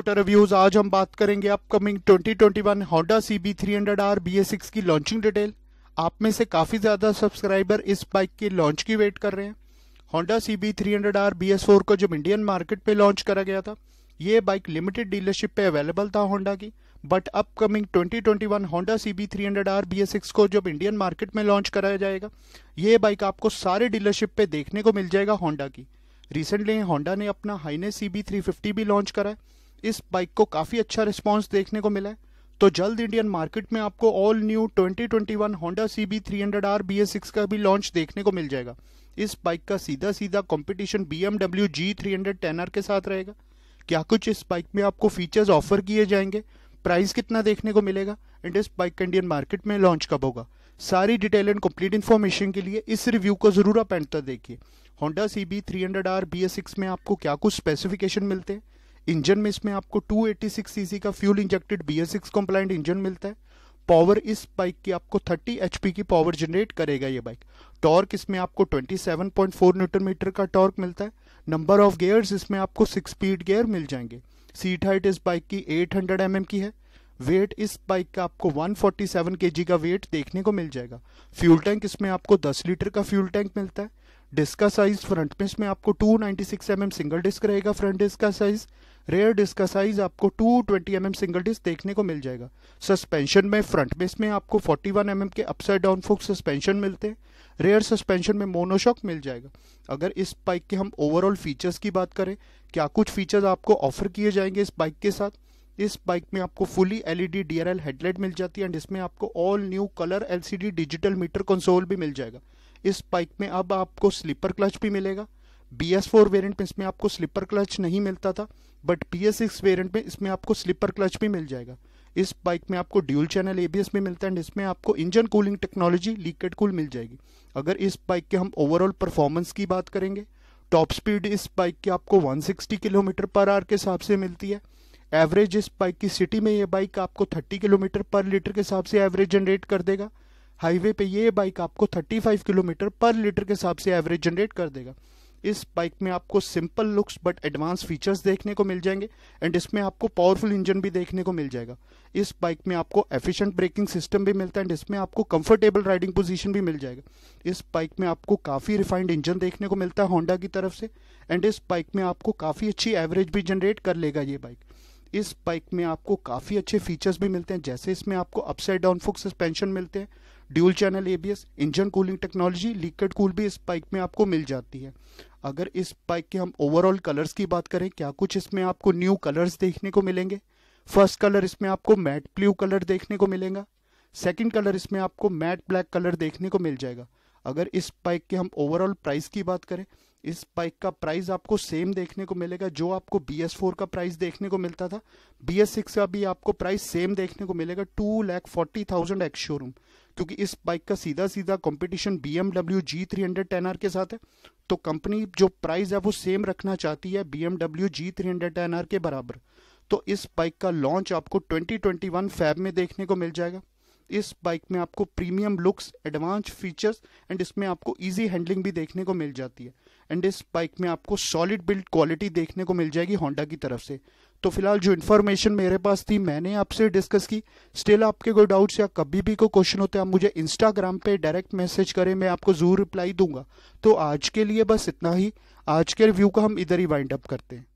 motor reviews आज हम बात करेंगे upcoming 2021 Honda C B three hundred R B S six की लॉन्चिंग डिटेल आप में से काफ़ी ज़्यादा सब्सक्राइबर इस बाइक के लॉन्च की वेट कर रहे हैं Honda C B three hundred R B S four को जब इंडियन मार्केट पे लॉन्च करा गया था ये बाइक लिमिटेड डीलरशिप पे अवेलेबल था होंडा की but upcoming 2021 Honda C B three hundred R B S six को जब इंडियन मार्केट में लॉन्च कराया जाएगा ये बाइक आपको सारे डीलरशिप पे देखने को मिल जाएगा होंडा की रिसेंटली होंडा ने अपना Highness C B three fifty भी लॉन्च करा है इस बाइक को काफ़ी अच्छा रिस्पॉन्स देखने को मिला है तो जल्द इंडियन मार्केट में आपको all new 2021 Honda C B three hundred R B S six का भी लॉन्च देखने को मिल जाएगा इस बाइक का सीधा सीधा competition BMW G three hundred ten R के साथ रहेगा क्या कुछ इस बाइक में आपको फीचर्स ऑफर किए जाएंगे प्राइस कितना देखने को मिलेगा एंड इस बाइक का इंडियन मार्केट में लॉन्च कब होगा सारी डिटेल एंड कंप्लीट इन्फॉर्मेशन के लिए इस रिव्यू को ज़रूर आप एंड तक देखिए Honda C B three hundred R B S six में आपको क्या कुछ स्पेसिफिकेशन मिलते हैं इंजन में इसमें आपको 286 सीसी का fuel injected B S six compliant engine मिलता है पावर इस बाइक की आपको 30 एच की पावर जनरेट करेगा ये बाइक टॉर्क इसमें आपको 27.4 न्यूटन मीटर का टॉर्क मिलता है नंबर ऑफ गेयर्स इसमें आपको सिक्स स्पीड गेयर मिल जाएंगे सीट हाइट इस बाइक की 800 हंड्रेड mm की है वेट इस बाइक का आपको 147 फोर्टी का वेट देखने को मिल जाएगा फ्यूल टैंक इसमें आपको 10 लीटर का फ्यूल टैंक मिलता है डिस्क का साइज फ्रंट पे इसमें आपको 296 नाइन्टी mm सिंगल डिस्क रहेगा फ्रंट डिस्क का साइज रेयर डिस्क का साइज आपको 220 ट्वेंटी mm सिंगल डिस्क देखने को मिल जाएगा सस्पेंशन में फ्रंट बेस में आपको 41 वन mm के अपसाइड डाउन फोक सस्पेंशन मिलते हैं रेयर सस्पेंशन में मोनोशॉक मिल जाएगा अगर इस बाइक के हम ओवरऑल फीचर्स की बात करें क्या कुछ फीचर्स आपको ऑफर किए जाएंगे इस बाइक के साथ इस बाइक में आपको फुली एलईडी डीआरएल हेडलाइट मिल जाती है एंड इसमें आपको all new colour LCD digital meter console भी मिल जाएगा इस बाइक में अब आपको स्लीपर क्लच भी मिलेगा बी एस फोर वेरियंट में इसमें आपको स्लीपर क्लच नहीं मिलता था but B S six variant में इसमें आपको स्लीपर क्लच भी मिल जाएगा इस बाइक में आपको ड्यूल चैनल एबीएस भी मिलता है एंड इसमें आपको engine cooling technology liquid cool मिल जाएगी अगर इस बाइक के हम ओवरऑल परफॉर्मेंस की बात करेंगे टॉप स्पीड इस बाइक की आपको 160 किलोमीटर पर आवर के हिसाब से मिलती है एवरेज इस बाइक की सिटी में ये बाइक आपको 30 किलोमीटर पर लीटर के हिसाब से एवरेज जनरेट कर देगा हाईवे पे ये बाइक आपको 35 किलोमीटर पर लीटर के हिसाब से एवरेज जनरेट कर देगा इस बाइक में आपको simple looks but advance features देखने को मिल जाएंगे एंड इसमें आपको पावरफुल इंजन भी देखने को मिल जाएगा इस बाइक में आपको एफिशिएंट ब्रेकिंग सिस्टम भी मिलता है एंड इसमें आपको कंफर्टेबल राइडिंग पोजीशन भी मिल जाएगा इस बाइक में आपको काफ़ी रिफाइंड इंजन देखने को मिलता है होंडा की तरफ से एंड इस बाइक में आपको काफ़ी अच्छी एवरेज भी जनरेट कर लेगा ये बाइक इस बाइक में आपको काफ़ी अच्छे फीचर्स भी मिलते हैं जैसे इसमें आपको अपसाइड डाउन फुक सस्पेंशन मिलते हैं dual channel ABS engine cooling technology liquid cool भी इस बाइक में आपको मिल जाती है अगर इस बाइक के हम ओवरऑल कलर्स की बात करें क्या कुछ इसमें आपको न्यू कलर्स देखने को मिलेंगे फर्स्ट कलर इसमें आपको मैट ब्लू कलर देखने को मिलेगा सेकेंड कलर इसमें आपको मैट ब्लैक कलर देखने को मिल जाएगा अगर इस बाइक के हम ओवरऑल प्राइस की बात करें इस बाइक का प्राइस आपको सेम देखने को मिलेगा जो आपको बी एस फोर का प्राइस देखने को मिलता था बी एस सिक्स का भी आपको प्राइस सेम देखने को मिलेगा two lakh forty thousand ex showroom क्योंकि इस बाइक का सीधा सीधा competition BMW G three hundred ten R के साथ है तो कंपनी जो प्राइस है वो सेम रखना चाहती है BMW G three hundred ten R के बराबर तो इस बाइक का लॉन्च आपको ट्वेंटी ट्वेंटी वन फैब में देखने को मिल जाएगा इस बाइक में आपको premium looks advance features and इसमें आपको इजी हैंडलिंग भी देखने को मिल जाती है एंड इस बाइक में आपको सॉलिड बिल्ड क्वालिटी देखने को मिल जाएगी होंडा की तरफ से तो फिलहाल जो इन्फॉर्मेशन मेरे पास थी मैंने आपसे डिस्कस की स्टिल आपके कोई डाउट्स या कभी भी कोई क्वेश्चन होते हैं आप मुझे इंस्टाग्राम पे डायरेक्ट मैसेज करें मैं आपको ज़रूर रिप्लाई दूंगा तो आज के लिए बस इतना ही आज के रिव्यू का हम इधर ही वाइंड अप करते हैं